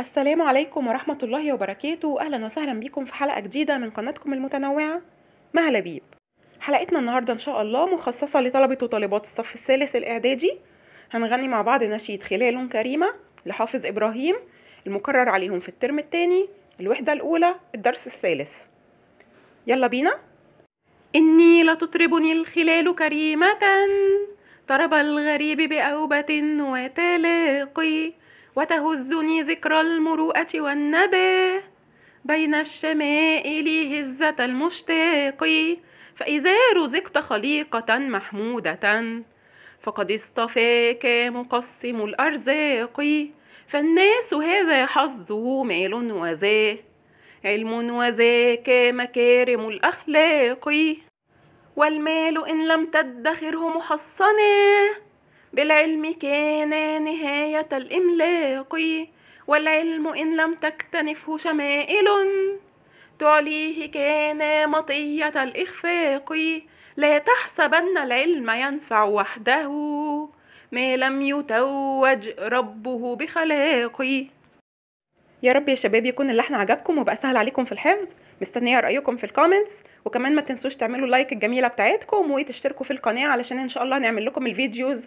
السلام عليكم ورحمة الله وبركاته أهلا وسهلا بكم في حلقة جديدة من قناتكم المتنوعة مع لبيب حلقتنا النهاردة إن شاء الله مخصصة لطلبة وطالبات الصف الثالث الإعدادي هنغني مع بعض نشيد خلال كريمة لحافظ إبراهيم المكرر عليهم في الترم الثاني الوحدة الأولى الدرس الثالث يلا بينا إني لتطربني الخلال كريمة طرب الغريب بأوبة وتلاقي وتهزني ذكرى المروءة والندى بين الشمائل هزة المشتاق فإذا رزقت خليقة محمودة فقد اصطفاك مقسم الأرزاق فالناس هذا حظه مال وذا علم وذاك مكارم الأخلاق والمال إن لم تدخره محصنا بالعلم كان نهاية الإملاق والعلم إن لم تكتنفه شمائل تعليه كان مطية الإخفاق لا تحسبن العلم ينفع وحده ما لم يتوج ربه بخلاقه يا رب يا شباب يكون اللحن عجبكم وبقى سهل عليكم في الحفظ مستنيه رايكم في الكومنتس وكمان ما تنسوش تعملوا لايك الجميله بتاعتكم وتشتركوا في القناه علشان ان شاء الله نعمل لكم الفيديوز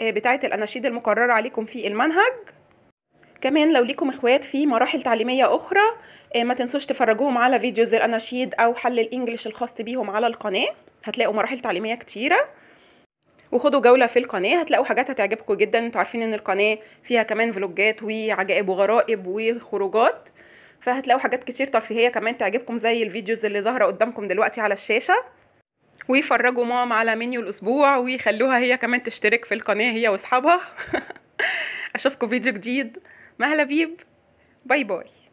آه، بتاعه الاناشيد المقرره عليكم في المنهج كمان لو ليكم اخوات في مراحل تعليميه اخرى آه، ما تنسوش تفرجوهم على فيديوز الاناشيد او حل الانجليش الخاص بيهم على القناه هتلاقوا مراحل تعليميه كتيره وخدوا جوله في القناه هتلاقوا حاجات هتعجبكم جدا انتوا عارفين ان القناه فيها كمان فلوجات وعجائب وغرائب وخروجات فهتلاقوا حاجات كتير ترفيهيه كمان تعجبكم زي الفيديوز اللي ظاهره قدامكم دلوقتي على الشاشه ويفرجوا مام على منيو الاسبوع ويخلوها هي كمان تشترك في القناه هي واصحابها اشوفكم فيديو جديد مهلا بيب باي باي